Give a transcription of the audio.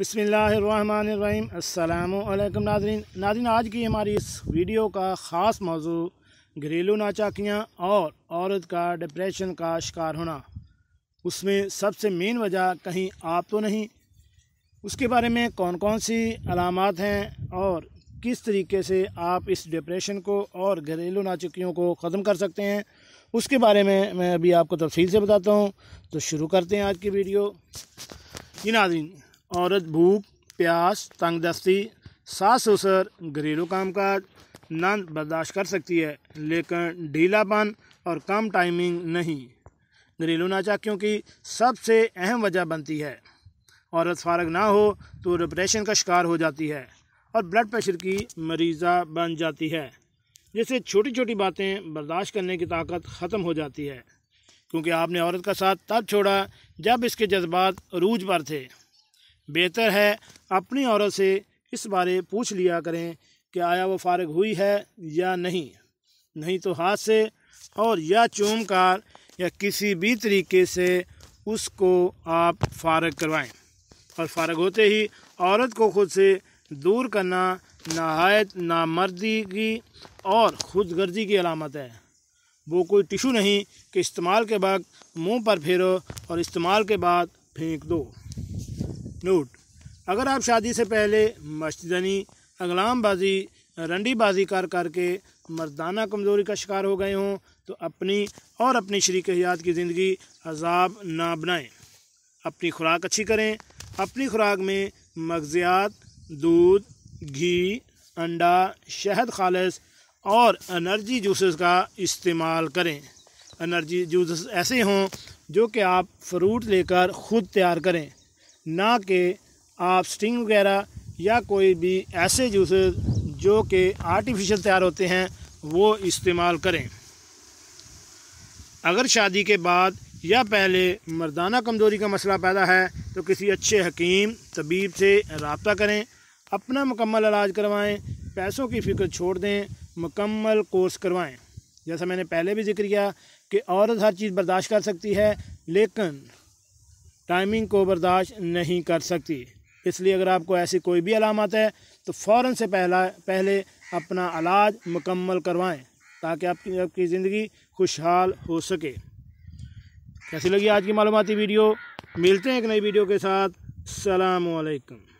बसमीम् अल्लाम Nadreen Nadreen आज की हमारी इस वीडियो का ख़ास मौजू घरेलू नाचाकियाँ और औरत का डिप्रेशन का शिकार होना उसमें सबसे मेन वजह कहीं आप तो नहीं उसके बारे में कौन कौन सी अलामत हैं और किस तरीके से आप इस डिप्रेशन को और घरेलू नाचकियों को ख़त्म कर सकते हैं उसके बारे में मैं अभी आपको तफसील से बताता हूँ तो शुरू करते हैं आज की वीडियो जी नादरीन औरत भूख प्यास तंगदस्ती सास ससुर घरेलू कामकाज नंद बर्दाश्त कर सकती है लेकिन ढीलापन और कम टाइमिंग नहीं घरेलू नाचाकियों की सबसे अहम वजह बनती है औरत फारग ना हो तो डिप्रेशन का शिकार हो जाती है और ब्लड प्रेशर की मरीज़ा बन जाती है जिससे छोटी छोटी बातें बर्दाश्त करने की ताकत ख़त्म हो जाती है क्योंकि आपने औरत का साथ तब छोड़ा जब इसके जज्बात रूज पर थे बेहतर है अपनी औरत से इस बारे पूछ लिया करें कि आया वो फारग हुई है या नहीं नहीं तो हाथ से और या चूम कर या किसी भी तरीके से उसको आप फारग करवाएं और फारग होते ही औरत को खुद से दूर करना नहायत नामर्दी की और खुद गर्दी की अलामत है वो कोई टिशू नहीं कि इस्तेमाल के वक्त मुंह पर फेरो और इस्तेमाल के बाद फेंक दो नोट अगर आप शादी से पहले मशदनी अगलामबाजी रंडीबाजी कर करके मर्दाना कमज़ोरी का शिकार हो गए हों तो अपनी और अपनी शरीक हयात की ज़िंदगी अजाब ना बनाएं अपनी खुराक अच्छी करें अपनी खुराक में मगजियात दूध घी अंडा शहद खालस और एनर्जी जूसेस का इस्तेमाल करें एनर्जी जूसेस ऐसे हों जो कि आप फ्रूट लेकर ख़ुद तैयार करें ना कि आप स्टिंग वगैरह या कोई भी ऐसे जूसेस जो कि आर्टिफिशियल तैयार होते हैं वो इस्तेमाल करें अगर शादी के बाद या पहले मर्दाना कमज़ोरी का मसला पैदा है तो किसी अच्छे हकीम तबीब से रबता करें अपना मुकम्मल इलाज करवाएं पैसों की फ़िक्र छोड़ दें मुकम्मल कोर्स करवाएं जैसा मैंने पहले भी जिक्र किया कि औरत हर चीज़ बर्दाश्त कर सकती है लेकिन टाइमिंग को बर्दाश्त नहीं कर सकती इसलिए अगर आपको ऐसी कोई भी अलामत है तो फ़ौर से पहला पहले अपना इलाज मुकम्मल करवाएं ताकि आपकी आपकी ज़िंदगी खुशहाल हो सके कैसी लगी आज की मालूमती वीडियो मिलते हैं एक नई वीडियो के साथ अलकम